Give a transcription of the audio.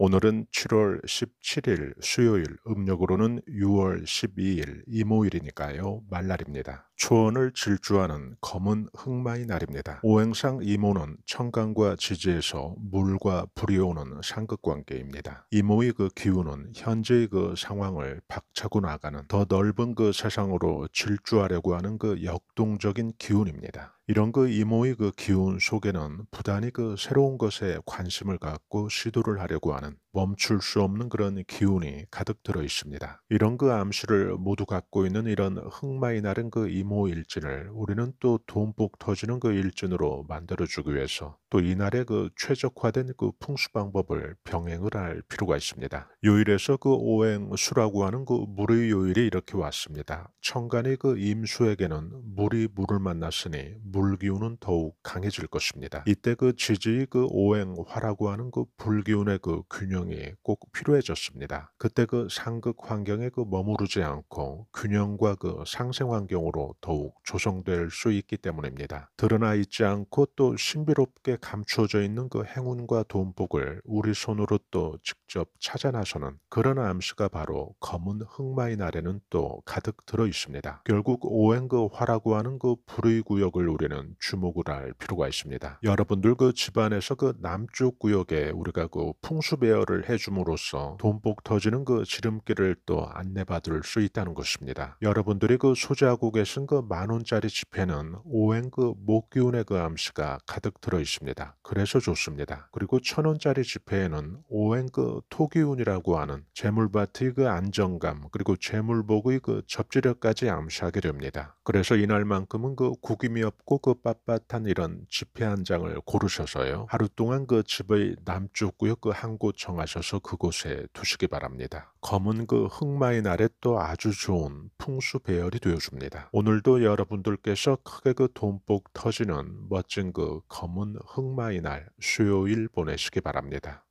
오늘은 7월 17일 수요일, 음력으로는 6월 12일 이모일이니까요. 말날입니다. 초원을 질주하는 검은 흑마의 날입니다. 오행상 이모는 청강과 지지에서 물과 불이 오는 상극관계입니다. 이모의 그 기운은 현재의 그 상황을 박차고 나가는 더 넓은 그 세상으로 질주하려고 하는 그 역동적인 기운입니다. 이런 그 이모의 그 기운 속에는 부단히 그 새로운 것에 관심을 갖고 시도를 하려고 하는 멈출 수 없는 그런 기운이 가득 들어 있습니다. 이런 그 암시를 모두 갖고 있는 이런 흑마의 날은 그 이모 이모일진을 우리는 또돈복 터지는 그 일진으로 만들어주기 위해서 또 이날의 그 최적화된 그 풍수 방법을 병행을 할 필요가 있습니다. 요일에서 그 오행수라고 하는 그 물의 요일이 이렇게 왔습니다. 천간의 그 임수에게는 물이 물을 만났으니 물 기운은 더욱 강해질 것입니다. 이때 그 지지의 그 오행화라고 하는 그 불기운의 그 균형이 꼭 필요해졌습니다. 그때 그 상극 환경에 그 머무르지 않고 균형과 그 상생 환경으로 더욱 조성될 수 있기 때문입니다. 드러나 있지 않고 또 신비롭게 감추어져 있는 그 행운과 돈복을 우리 손으로 또 직접 찾아나서는 그런 암시가 바로 검은 흑마인 날에는또 가득 들어 있습니다. 결국 오행그 화라고 하는 그 불의 구역을 우리는 주목을 할 필요가 있습니다. 여러분들 그 집안에서 그 남쪽 구역에 우리가 그 풍수 배열을 해줌으로써 돈복 터지는 그 지름길을 또 안내받을 수 있다는 것입니다. 여러분들이 그 소지하고 계신 그 만원짜리 지폐는 오행 그 목기운의 그 암시가 가득 들어 있습니다. 있습니다. 그래서 좋습니다. 그리고 천 원짜리 지폐에는 오행그 토기운이라고 하는 재물밭의 그 안정감 그리고 재물복의 그 접지력까지 암시하게 됩니다. 그래서 이날만큼은 그 구김이 없고 그 빳빳한 이런 지폐 한 장을 고르셔서요. 하루 동안 그 집의 남쪽 구역 그 한 곳 정하셔서 그곳에 두시기 바랍니다. 검은 그 흑마의 날에 또 아주 좋은 풍수 배열이 되어줍니다. 오늘도 여러분들께서 크게 그 돈복 터지는 멋진 그 검은 흑 흥마의 날 수요일 보내시기 바랍니다.